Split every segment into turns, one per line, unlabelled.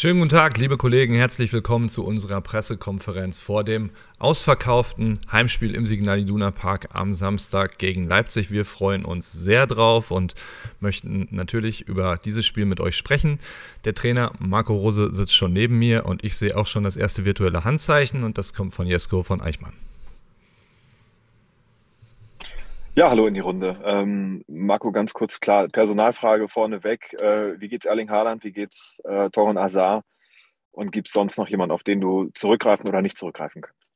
Schönen guten Tag, liebe Kollegen, herzlich willkommen zu unserer Pressekonferenz vor dem ausverkauften Heimspiel im Signal Iduna Park am Samstag gegen Leipzig. Wir freuen uns sehr drauf und möchten natürlich über dieses Spiel mit euch sprechen. Der Trainer Marco Rose sitzt schon neben mir und ich sehe auch schon das erste virtuelle Handzeichen und das kommt von Jesko von Eichmann.
Ja, hallo in die Runde. Ähm, Marco, ganz kurz klar, Personalfrage vorneweg. Äh, wie geht's Erling Haaland? Wie geht's äh, Torin Azar? Und gibt es sonst noch jemanden, auf den du zurückgreifen oder nicht zurückgreifen kannst?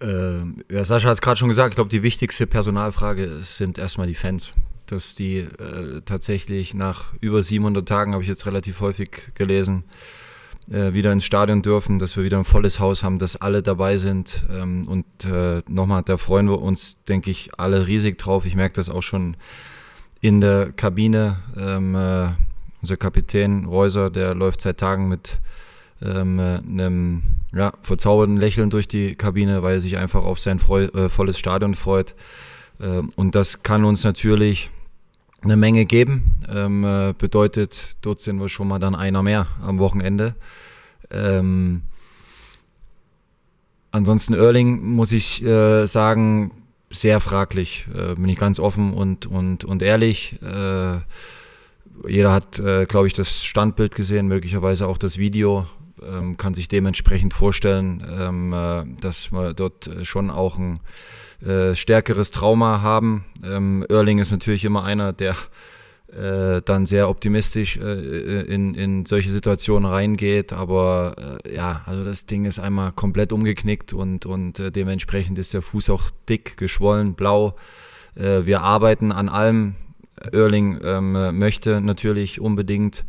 Ähm, ja, Sascha hat es gerade schon gesagt. Ich glaube, die wichtigste Personalfrage sind erstmal die Fans. Dass die äh, tatsächlich nach über 700 Tagen, habe ich jetzt relativ häufig gelesen, äh, wieder ins Stadion dürfen, dass wir wieder ein volles Haus haben, dass alle dabei sind. Ähm, und äh, nochmal, da freuen wir uns, denke ich, alle riesig drauf. Ich merke das auch schon in der Kabine. Ähm, äh, unser Kapitän Reuser, der läuft seit Tagen mit ähm, äh, einem ja, verzauberten Lächeln durch die Kabine, weil er sich einfach auf sein volles Stadion freut. und das kann uns natürlich eine Menge geben. Ähm, äh, bedeutet, dort sind wir schon mal dann einer mehr am Wochenende. Ähm, ansonsten Erling, muss ich äh, sagen, sehr fraglich, äh, bin ich ganz offen und, und, und ehrlich. Äh, jeder hat, äh, glaube ich, das Standbild gesehen, möglicherweise auch das Video ähm, kann sich dementsprechend vorstellen, ähm, äh, dass wir dort äh, schon auch ein äh, stärkeres Trauma haben. Ähm, Erling ist natürlich immer einer, der äh, dann sehr optimistisch äh, äh in, in solche Situationen reingeht. Aber ja, also das Ding ist einmal komplett umgeknickt und, und dementsprechend ist der Fuß auch dick, geschwollen, blau. wir arbeiten an allem. Erling ähm, möchte natürlich unbedingt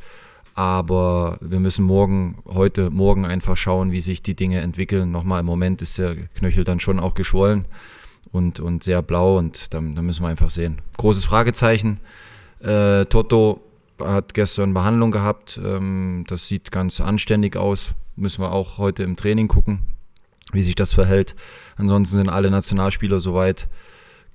aber wir müssen morgen, heute, morgen einfach schauen, wie sich die Dinge entwickeln. Nochmal, im Moment ist der Knöchel dann schon auch geschwollen und, und sehr blau und dann, dann müssen wir einfach sehen. Großes Fragezeichen. Äh, Toto hat gestern Behandlung gehabt. Ähm, das sieht ganz anständig aus. Müssen wir auch heute im Training gucken, wie sich das verhält. Ansonsten sind alle Nationalspieler soweit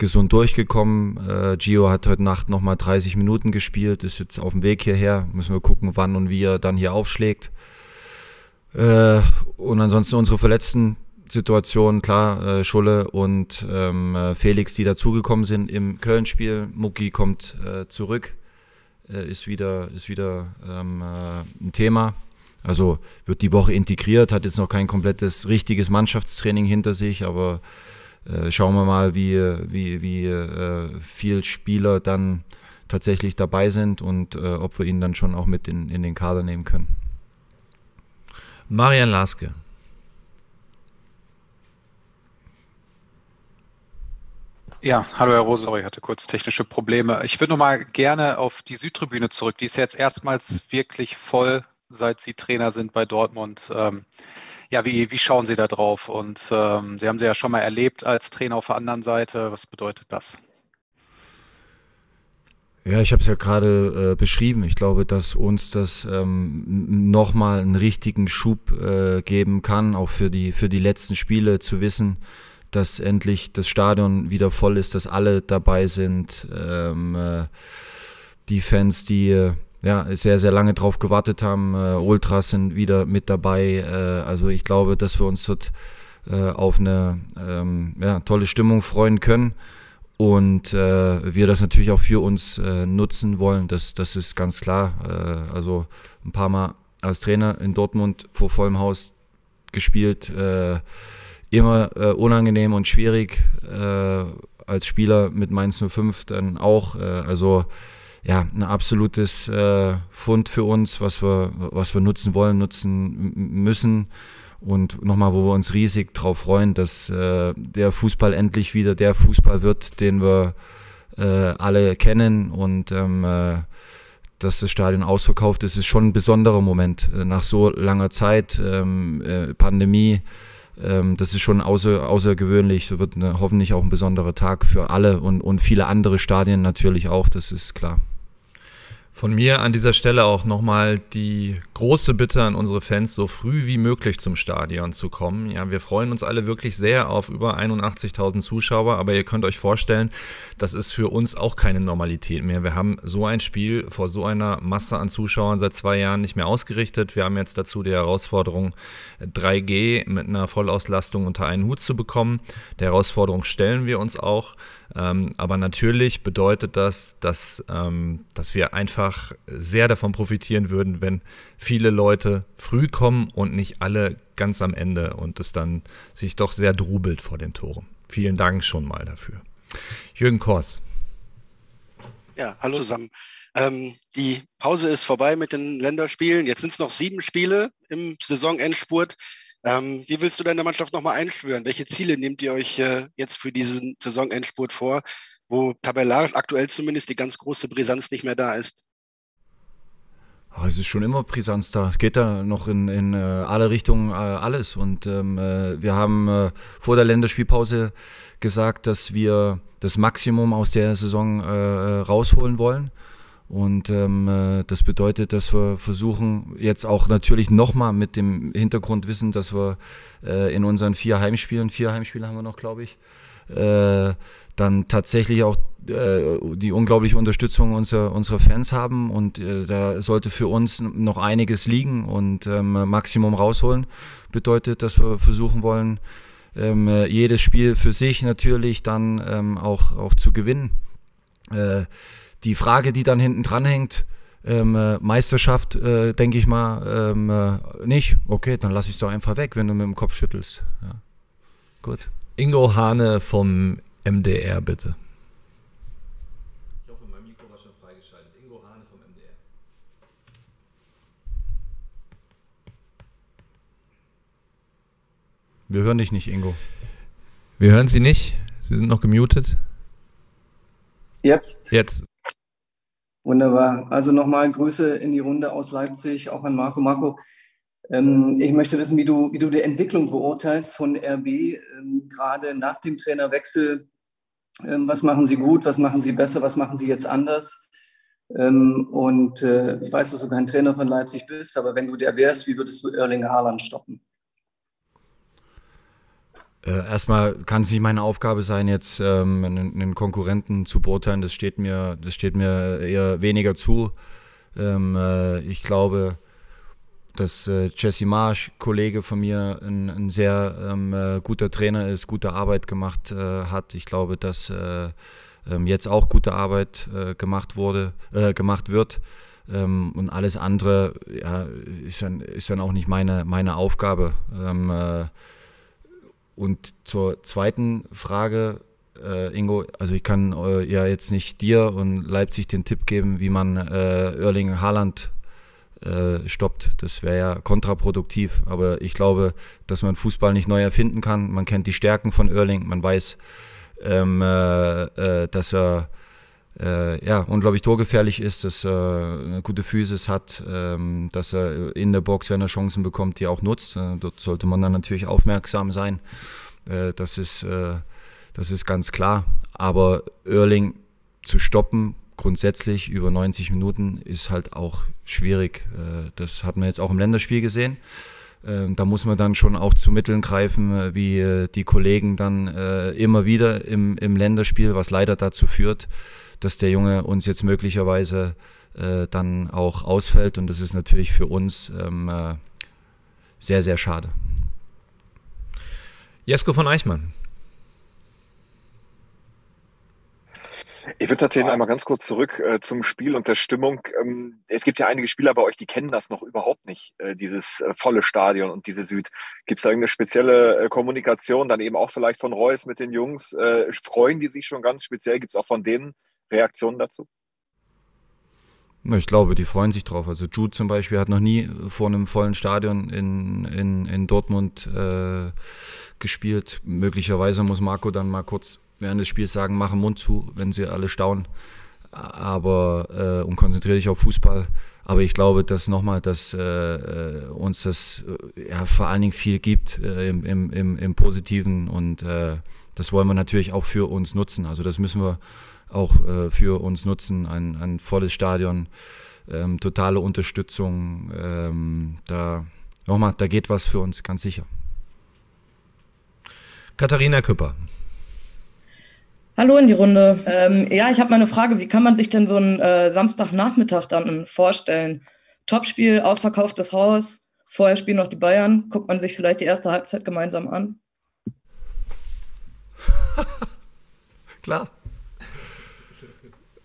gesund durchgekommen. Äh, Gio hat heute Nacht nochmal 30 Minuten gespielt, ist jetzt auf dem Weg hierher. Müssen wir gucken, wann und wie er dann hier aufschlägt. Äh, und ansonsten unsere verletzten Situationen, klar, äh, Schulle und ähm, äh, Felix, die dazugekommen sind im Köln-Spiel. Mucki kommt äh, zurück, äh, ist wieder, ist wieder ähm, ein Thema. Also wird die Woche integriert, hat jetzt noch kein komplettes richtiges Mannschaftstraining hinter sich, aber äh, schauen wir mal, wie, wie, wie äh, viel Spieler dann tatsächlich dabei sind und äh, ob wir ihn dann schon auch mit in, in den Kader nehmen können.
Marian Laske. Ja, hallo Herr Rose, sorry, ich hatte kurz technische Probleme. Ich würde nochmal gerne auf die Südtribüne zurück. Die ist ja jetzt erstmals wirklich voll, seit Sie Trainer sind bei Dortmund. Ähm, ja, wie, wie schauen Sie da drauf? Und ähm, Sie haben sie ja schon mal erlebt als Trainer auf der anderen Seite. Was bedeutet
das? Ja, ich habe es ja gerade äh, beschrieben. Ich glaube, dass uns das ähm, nochmal einen richtigen Schub äh, geben kann, auch für die, für die letzten Spiele zu wissen, dass endlich das Stadion wieder voll ist, dass alle dabei sind. Ähm, äh, die Fans, die Äh, ja, sehr, sehr lange drauf gewartet haben. Äh, Ultras sind wieder mit dabei. Äh, also ich glaube, dass wir uns dort äh, auf eine ähm, ja, tolle Stimmung freuen können. Und äh, wir das natürlich auch für uns äh, nutzen wollen. Das, das ist ganz klar. Äh, also ein paar Mal als Trainer in Dortmund vor vollem Haus gespielt. immer unangenehm und schwierig. als Spieler mit Mainz 05 dann auch. also ja, ein absolutes äh, Fund für uns, was wir, was wir nutzen wollen, nutzen müssen. Und nochmal, wo wir uns riesig darauf freuen, dass äh, der Fußball endlich wieder der Fußball wird, den wir äh, alle kennen. Und ähm, äh, dass das Stadion ausverkauft ist, ist schon ein besonderer Moment. Äh, nach so langer Zeit, ähm, äh, Pandemie, ähm, das ist schon außer, außergewöhnlich. Das wird eine, hoffentlich auch ein besonderer Tag für alle und, und viele andere Stadien natürlich auch, das ist klar. Von mir an dieser
Stelle auch nochmal die große Bitte an unsere Fans, so früh wie möglich zum Stadion zu kommen. Ja, wir freuen uns alle wirklich sehr auf über 81.000 Zuschauer, aber ihr könnt euch vorstellen, das ist für uns auch keine Normalität mehr. Wir haben so ein Spiel vor so einer Masse an Zuschauern seit zwei Jahren nicht mehr ausgerichtet. Wir haben jetzt dazu die Herausforderung, 3G mit einer Vollauslastung unter einen Hut zu bekommen. Der Herausforderung stellen wir uns auch. Ähm, aber natürlich bedeutet das, dass, ähm, dass wir einfach sehr davon profitieren würden, wenn viele Leute früh kommen und nicht alle ganz am Ende und es dann sich doch sehr drubelt vor den Toren. Vielen Dank schon mal dafür. Jürgen Kors.
Ja, hallo zusammen. Ähm, die Pause ist vorbei mit den Länderspielen. Jetzt sind es noch sieben Spiele im Saisonendspurt. Ähm, wie willst du deine Mannschaft nochmal einschwören? Welche Ziele nehmt ihr euch äh, jetzt für diesen Saisonendspurt vor, wo tabellarisch aktuell zumindest die ganz große Brisanz nicht mehr da ist?
Ach, es ist schon immer Brisanz da. Es geht da noch in, in äh, alle Richtungen äh, alles. Und ähm, äh, wir haben äh, vor der Länderspielpause gesagt, dass wir das Maximum aus der Saison äh, äh, rausholen wollen. Und ähm, äh, das bedeutet, dass wir versuchen, jetzt auch natürlich nochmal mit dem Hintergrundwissen, dass wir äh, in unseren vier Heimspielen, vier Heimspiele haben wir noch, glaube ich, äh, dann tatsächlich auch äh, die unglaubliche Unterstützung unserer, unserer Fans haben. Und äh, da sollte für uns noch einiges liegen und ähm, Maximum rausholen. Bedeutet, dass wir versuchen wollen, ähm, jedes Spiel für sich natürlich dann ähm, auch, auch zu gewinnen äh, die Frage, die dann hinten dran hängt, ähm, äh, Meisterschaft, äh, denke ich mal, ähm, äh, nicht. Okay, dann lass ich es doch einfach weg, wenn du mit dem Kopf schüttelst. Ja. Gut. Ingo Hane vom MDR, bitte.
Ich hoffe, mein Mikro war schon freigeschaltet. Ingo Hane vom MDR.
Wir hören dich nicht, Ingo.
Wir hören Sie nicht. Sie sind noch gemutet. Jetzt. Jetzt.
Wunderbar. Also nochmal Grüße in die Runde aus Leipzig, auch an Marco. Marco, ähm, ich möchte wissen, wie du, wie du die Entwicklung beurteilst von RB, ähm, gerade nach dem Trainerwechsel. Ähm, was machen sie gut, was machen sie besser, was machen sie jetzt anders? und äh, ich weiß, dass du kein Trainer von Leipzig bist, aber wenn du der wärst, wie würdest du Erling Haaland stoppen? Äh, erstmal kann es nicht meine Aufgabe sein, jetzt ähm, einen, einen, Konkurrenten zu beurteilen. Das steht mir, das steht mir eher weniger zu. Ähm, äh, ich glaube, dass äh, Jesse Marsch, Kollege von mir, ein, ein sehr ähm, äh, guter Trainer ist, gute Arbeit gemacht äh, hat. Ich glaube, dass äh, ähm, jetzt auch gute Arbeit gemacht wurde, gemacht wird. Ähm, und alles andere ja, ist, dann, ist, dann, auch nicht meine, meine Aufgabe. Ähm, äh, und zur zweiten Frage, äh, Ingo, also ich kann äh, ja jetzt nicht dir und Leipzig den Tipp geben, wie man äh, Erling Haaland äh, stoppt. Das wäre ja kontraproduktiv. Aber ich glaube, dass man Fußball nicht neu erfinden kann. Man kennt die Stärken von Erling, man weiß, ähm, äh, äh, dass er äh, ja, unglaublich torgefährlich ist, dass er äh, eine gute Physis hat, ähm, dass er in der Box, wenn er Chancen bekommt, die auch nutzt. Äh, dort sollte man dann natürlich aufmerksam sein. Äh, das, ist, äh, das ist ganz klar. Aber Erling zu stoppen, grundsätzlich über 90 Minuten, ist halt auch schwierig. Äh, das hat man jetzt auch im Länderspiel gesehen. Da muss man dann schon auch zu Mitteln greifen, wie die Kollegen dann immer wieder im, im Länderspiel, was leider dazu führt, dass der Junge uns jetzt möglicherweise äh, dann auch ausfällt. Und das ist natürlich für uns ähm, äh, sehr, sehr schade. Jesko von Eichmann.
Ich würde tatsächlich einmal ganz kurz zurück äh, zum Spiel und der Stimmung. Ähm, es gibt ja einige Spieler bei euch, die kennen das noch überhaupt nicht, äh, dieses äh, volle Stadion und diese Süd. Gibt es da irgendeine spezielle äh, Kommunikation, dann eben auch vielleicht von Reus mit den Jungs? Äh, freuen die sich schon ganz speziell? Gibt es auch von denen Reaktionen dazu?
Ich glaube, die freuen sich drauf. Also Jude zum Beispiel hat noch nie vor einem vollen Stadion in, in, in Dortmund äh, gespielt. Möglicherweise muss Marco dann mal kurz während des Spiels sagen, mach Mund zu, wenn sie alle staunen. Aber äh, und konzentriere dich auf Fußball. Aber ich glaube, dass nochmal, dass äh, äh, uns das äh, ja, vor allen Dingen viel gibt äh, im, im, im, Positiven und das wollen wir natürlich auch für uns nutzen. Also das müssen wir auch äh, für uns nutzen. Ein, ein volles Stadion, ähm, totale Unterstützung. Ähm, da, nochmal, da geht was für uns, ganz sicher. Katharina Küpper.
Hallo in die Runde. Ähm, ja, ich habe mal eine Frage. Wie kann man sich denn so einen äh, Samstagnachmittag dann ähm, vorstellen? Topspiel, ausverkauftes Haus, vorher spielen noch die Bayern. Guckt man sich vielleicht die erste Halbzeit gemeinsam an? Klar.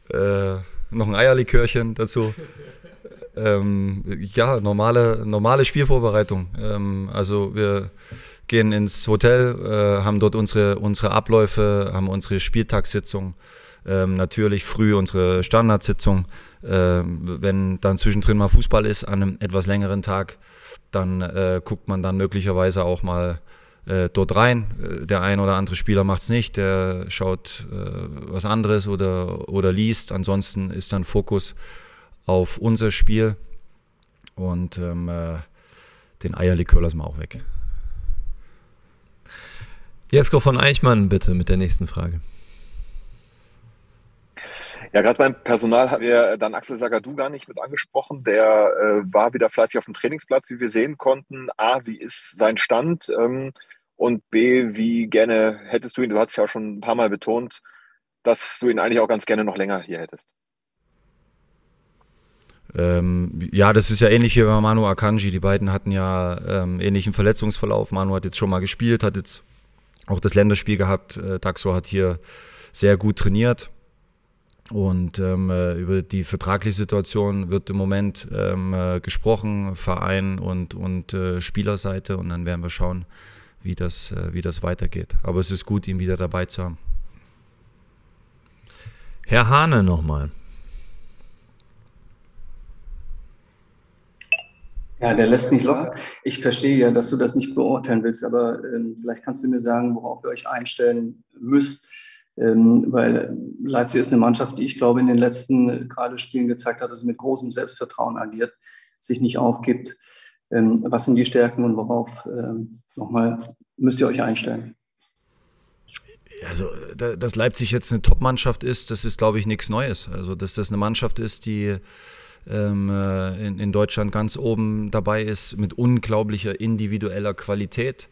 Äh, noch ein Eierlikörchen dazu. ähm, ja, normale, normale Spielvorbereitung. Ähm, also wir gehen ins Hotel, äh, haben dort unsere, unsere Abläufe, haben unsere Spieltagssitzung, ähm, natürlich früh unsere Standardsitzung. Äh, wenn dann zwischendrin mal Fußball ist an einem etwas längeren Tag, dann äh, guckt man dann möglicherweise auch mal äh, dort rein. Äh, der ein oder andere Spieler macht es nicht, der schaut äh, was anderes oder, oder liest. Ansonsten ist dann Fokus auf unser Spiel und ähm, äh, den Eierlikör lassen wir auch weg. Jesko von Eichmann bitte mit der nächsten Frage.
Ja, gerade beim Personal haben wir dann Axel Sagadu gar nicht mit angesprochen. Der äh, war wieder fleißig auf dem Trainingsplatz, wie wir sehen konnten. A, wie ist sein Stand? Ähm, und B, wie gerne hättest du ihn, du hast ja auch schon ein paar Mal betont, dass du ihn eigentlich auch ganz gerne noch länger hier hättest.
Ähm, ja, das ist ja ähnlich wie bei Manu Akanji. Die beiden hatten ja ähm, ähnlichen Verletzungsverlauf. Manu hat jetzt schon mal gespielt, hat jetzt auch das Länderspiel gehabt. Äh, Daxo hat hier sehr gut trainiert. Und ähm, äh, über die vertragliche Situation wird im Moment ähm, äh, gesprochen, Verein und, und äh, Spielerseite. Und dann werden wir schauen, wie das, äh, wie das weitergeht. Aber es ist gut, ihn wieder dabei zu haben. Herr Hahne nochmal.
Ja, der lässt nicht locker. Ich verstehe ja, dass du das nicht beurteilen willst, aber ähm, vielleicht kannst du mir sagen, worauf ihr euch einstellen müsst. Ähm, weil
Leipzig ist eine Mannschaft, die ich glaube, in den letzten äh, gerade Spielen gezeigt hat, dass sie mit großem Selbstvertrauen agiert, sich nicht aufgibt. Ähm, was sind die Stärken und worauf ähm, nochmal müsst ihr euch einstellen? Also, dass Leipzig jetzt eine Top-Mannschaft ist, das ist, glaube ich, nichts Neues. Also, dass das eine Mannschaft ist, die ähm, äh, in, in Deutschland ganz oben dabei ist, mit unglaublicher individueller Qualität,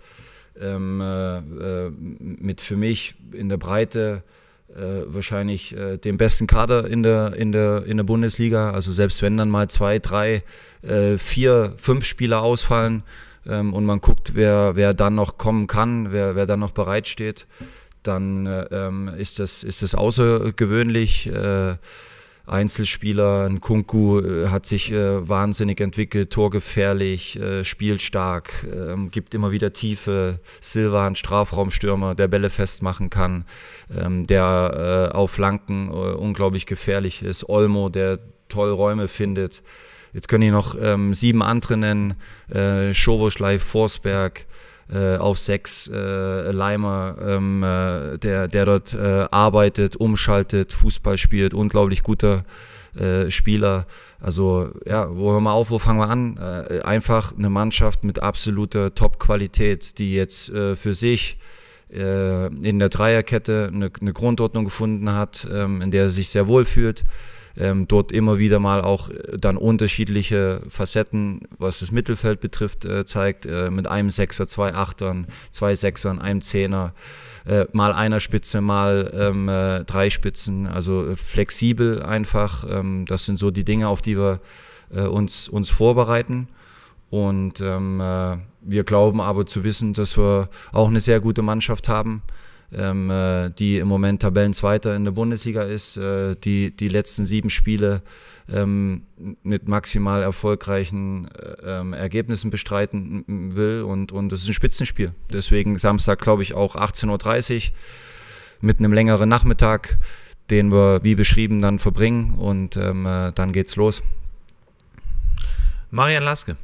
äh, äh, mit für mich in der Breite äh, wahrscheinlich äh, den besten Kader in der, in, der, in der Bundesliga. Also selbst wenn dann mal zwei, drei, äh, vier, fünf Spieler ausfallen ähm, und man guckt, wer, wer dann noch kommen kann, wer, wer dann noch bereitsteht, dann ähm, ist, das, ist das außergewöhnlich. Einzelspieler. Ein Kunku äh, hat sich äh, wahnsinnig entwickelt, torgefährlich, äh, spielstark, ähm, gibt immer wieder Tiefe. Silva, ein Strafraumstürmer, der Bälle festmachen kann, ähm, der äh, auf Flanken äh, unglaublich gefährlich ist. Olmo, der toll Räume findet. Jetzt können ich noch ähm, sieben andere nennen: äh, Schoboschlei, Forsberg äh, auf sechs äh, Leimer, ähm, äh, der, der dort äh, arbeitet, umschaltet, Fußball spielt, unglaublich guter äh, Spieler. Also ja, wo hören wir auf, wo fangen wir an? Äh, einfach eine Mannschaft mit absoluter Top-Qualität, die jetzt für sich in der Dreierkette eine, eine, Grundordnung gefunden hat, ähm, in der er sich sehr wohl fühlt ähm, dort immer wieder mal auch äh, dann unterschiedliche Facetten, was das Mittelfeld betrifft, äh, zeigt. Äh, mit einem Sechser, zwei Achtern, zwei Sechsern, einem Zehner, äh, mal einer Spitze, mal ähm, äh, drei Spitzen. Also äh, flexibel einfach. Ähm, das sind so die Dinge, auf die wir uns, uns vorbereiten. Und ähm, wir glauben aber zu wissen, dass wir auch eine sehr gute Mannschaft haben ähm, äh, die im Moment Tabellenzweiter in der Bundesliga ist, äh, die die letzten sieben Spiele ähm, mit maximal erfolgreichen äh, ähm, Ergebnissen bestreiten will. Und es und ist ein Spitzenspiel. Deswegen Samstag, glaube ich, auch 18.30 Uhr mit einem längeren Nachmittag, den wir wie beschrieben dann verbringen. Und ähm, äh, dann geht's los.
Marian Laske,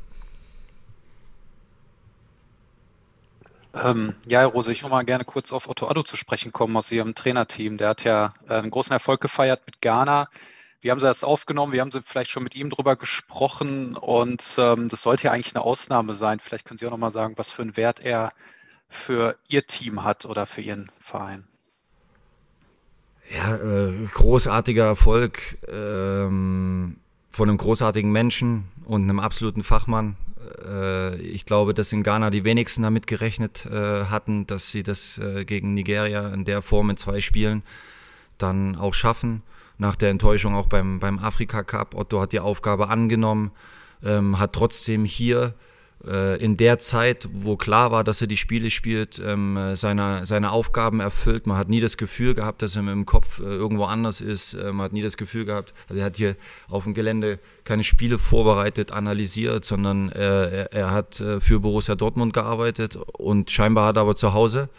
Ähm, ja, Rose, ich würde mal gerne kurz auf Otto Addo zu sprechen kommen aus Ihrem Trainerteam. Der hat ja äh, einen großen Erfolg gefeiert mit Ghana. Wie haben Sie das aufgenommen? Wir haben Sie vielleicht schon mit ihm drüber gesprochen und ähm, das sollte ja eigentlich eine Ausnahme sein. Vielleicht können Sie auch nochmal sagen, was für einen Wert er
für Ihr Team hat oder für Ihren Verein.
Ja, äh, großartiger Erfolg ähm, von einem großartigen Menschen und einem absoluten Fachmann. Äh, ich glaube, dass in Ghana die wenigsten damit gerechnet äh, hatten, dass sie das äh, gegen Nigeria in der Form in zwei Spielen dann auch schaffen. Nach der Enttäuschung auch beim, beim Afrika Cup. Otto hat die Aufgabe angenommen, ähm, hat trotzdem hier äh, in der Zeit, wo klar war, dass er die Spiele spielt, ähm, seine, seine Aufgaben erfüllt. Man hat nie das Gefühl gehabt, dass er mit dem Kopf äh, irgendwo anders ist. Äh, man hat nie das Gefühl gehabt, also er hat hier auf dem Gelände keine Spiele vorbereitet, analysiert, sondern er, er hat für Borussia Dortmund gearbeitet und scheinbar hat er aber zu Hause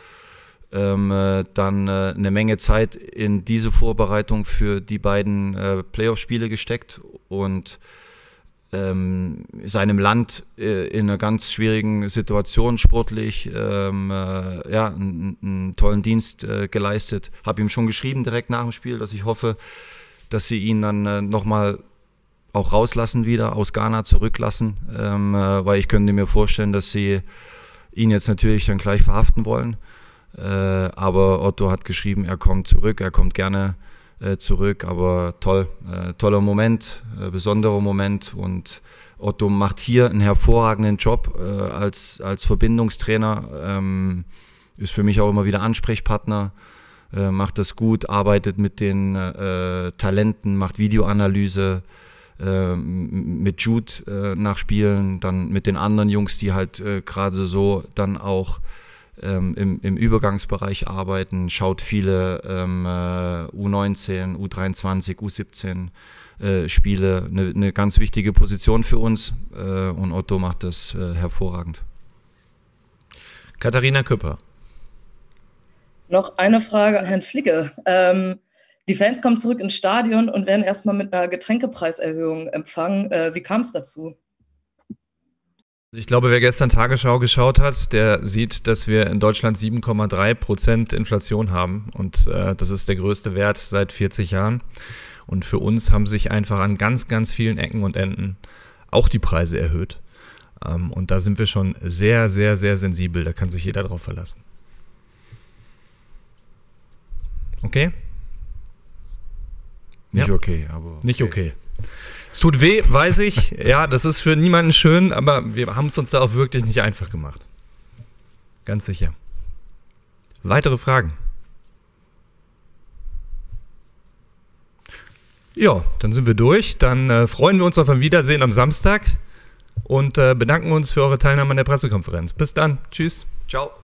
ähm, äh, dann äh, eine Menge Zeit in diese Vorbereitung für die beiden äh, Playoff-Spiele gesteckt und ähm, seinem Land äh, in einer ganz schwierigen Situation sportlich ähm, äh, ja, einen, tollen Dienst äh, geleistet. Habe ihm schon geschrieben direkt nach dem Spiel, dass ich hoffe, dass sie ihn dann äh, nochmal auch rauslassen wieder, aus Ghana zurücklassen, ähm, äh, weil ich könnte mir vorstellen, dass sie ihn jetzt natürlich dann gleich verhaften wollen. Äh, aber Otto hat geschrieben, er kommt zurück, er kommt gerne äh, zurück. Aber toll, äh, toller Moment, äh, besonderer Moment. Und Otto macht hier einen hervorragenden Job äh, als, als Verbindungstrainer. Ähm, ist für mich auch immer wieder Ansprechpartner, äh, macht das gut, arbeitet mit den äh, Talenten, macht Videoanalyse mit Jude äh, nach Spielen, dann mit den anderen Jungs, die halt gerade so dann auch ähm, im, im, Übergangsbereich arbeiten, schaut viele ähm, U19, U23, U17 äh, Spiele. Eine, eine, ganz wichtige Position für uns äh, und Otto macht das äh, hervorragend. Katharina Küpper.
Noch eine Frage an Herrn Flicke. Ähm, die Fans kommen zurück ins Stadion und werden erstmal mit einer Getränkepreiserhöhung empfangen. Äh, wie kam es dazu? Ich glaube, wer gestern Tagesschau geschaut hat, der sieht, dass wir in Deutschland 7,3 Prozent Inflation haben. Und äh, das ist der größte Wert seit 40 Jahren. Und für uns haben sich einfach an ganz, ganz vielen Ecken und Enden auch die Preise erhöht. Ähm, und da sind wir schon sehr, sehr, sehr sensibel. Da kann sich jeder drauf verlassen. Okay? Nicht ja. okay, aber. Okay. Nicht okay. Es tut weh, weiß ich. Ja, das ist für niemanden schön, aber wir haben es uns da auch wirklich nicht einfach gemacht. Ganz sicher. Weitere Fragen? Ja, dann sind wir durch. Dann äh, freuen wir uns auf ein Wiedersehen am Samstag und äh, bedanken uns für eure Teilnahme an der Pressekonferenz. Bis dann. Tschüss. Ciao.